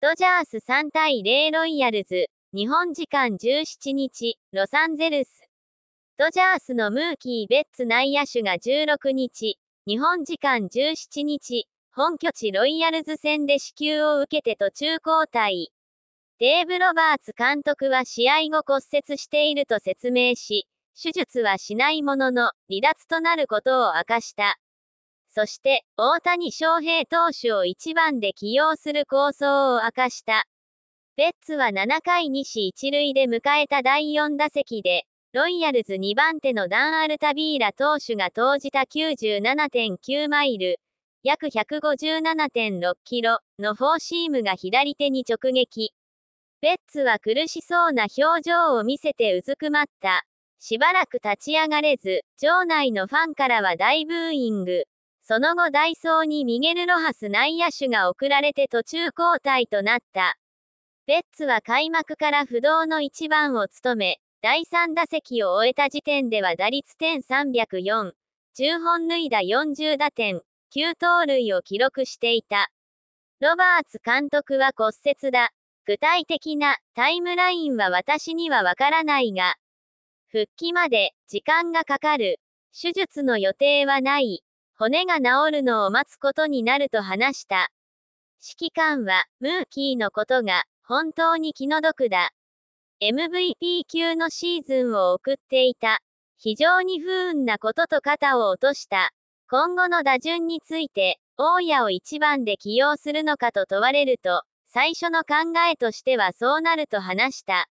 ドジャース3対0ロイヤルズ、日本時間17日、ロサンゼルス。ドジャースのムーキー・ベッツ内野手が16日、日本時間17日、本拠地ロイヤルズ戦で支給を受けて途中交代。デーブ・ロバーツ監督は試合後骨折していると説明し、手術はしないものの離脱となることを明かした。そして、大谷翔平投手を1番で起用する構想を明かした。ベッツは7回西1塁で迎えた第4打席で、ロイヤルズ2番手のダン・アルタビーラ投手が投じた97.9マイル、約157.6キロのフォーシームが左手に直撃。ベッツは苦しそうな表情を見せてうずくまった。しばらく立ち上がれず、場内のファンからは大ブーイング。その後ダイソーにミゲル・ロハス内野手が送られて途中交代となった。ベッツは開幕から不動の1番を務め、第3打席を終えた時点では打率点304、10本塁打40打点、9盗塁を記録していた。ロバーツ監督は骨折だ。具体的なタイムラインは私にはわからないが、復帰まで時間がかかる。手術の予定はない。骨が治るのを待つことになると話した。指揮官は、ムーキーのことが、本当に気の毒だ。MVP 級のシーズンを送っていた。非常に不運なことと肩を落とした。今後の打順について、大家を一番で起用するのかと問われると、最初の考えとしてはそうなると話した。